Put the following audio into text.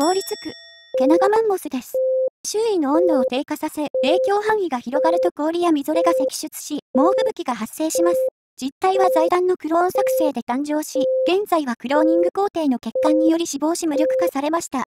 凍りつく、毛長マンモスです。周囲の温度を低下させ、影響範囲が広がると氷やみぞれが積出し、猛吹雪が発生します。実態は財団のクローン作成で誕生し、現在はクローニング工程の欠陥により死亡し無力化されました。